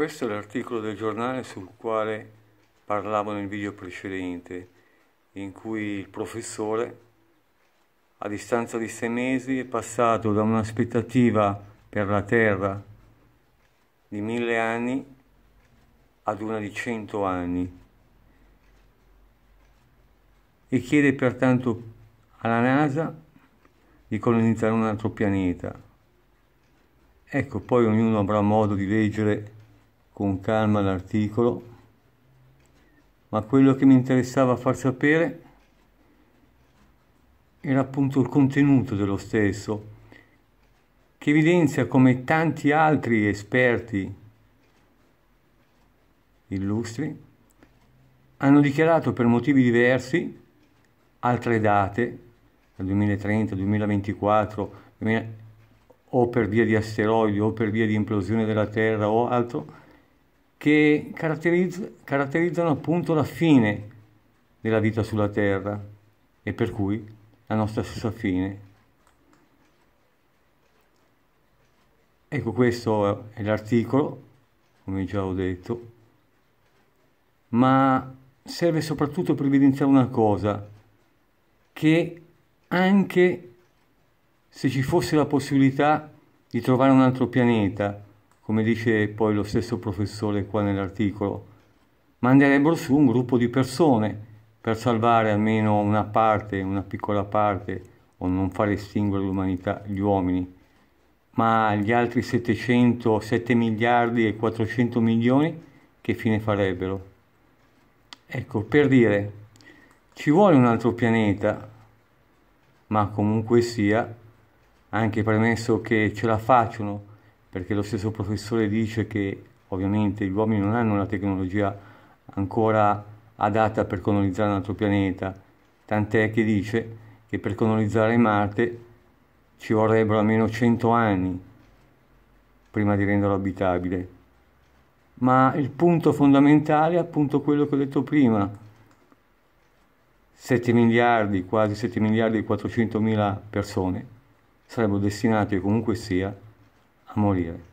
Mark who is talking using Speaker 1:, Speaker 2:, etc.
Speaker 1: Questo è l'articolo del giornale sul quale parlavo nel video precedente, in cui il professore, a distanza di sei mesi, è passato da un'aspettativa per la Terra di mille anni ad una di cento anni e chiede pertanto alla NASA di colonizzare un altro pianeta. Ecco, poi ognuno avrà modo di leggere con calma l'articolo, ma quello che mi interessava far sapere era appunto il contenuto dello stesso, che evidenzia come tanti altri esperti illustri hanno dichiarato per motivi diversi altre date, dal 2030 2024, o per via di asteroidi o per via di implosione della Terra o altro, che caratterizz caratterizzano appunto la fine della vita sulla Terra e per cui la nostra stessa fine. Ecco questo è l'articolo, come già ho detto, ma serve soprattutto per evidenziare una cosa, che anche se ci fosse la possibilità di trovare un altro pianeta, come dice poi lo stesso professore qua nell'articolo, manderebbero su un gruppo di persone per salvare almeno una parte, una piccola parte, o non far estinguere l'umanità, gli uomini. Ma gli altri 700, 7 miliardi e 400 milioni, che fine farebbero? Ecco, per dire, ci vuole un altro pianeta, ma comunque sia, anche premesso che ce la facciano perché lo stesso professore dice che ovviamente gli uomini non hanno la tecnologia ancora adatta per colonizzare un altro pianeta, tant'è che dice che per colonizzare Marte ci vorrebbero almeno 100 anni prima di renderlo abitabile. Ma il punto fondamentale è appunto quello che ho detto prima. 7 miliardi, quasi 7 miliardi e 400 mila persone sarebbero destinate comunque sia हमोरी है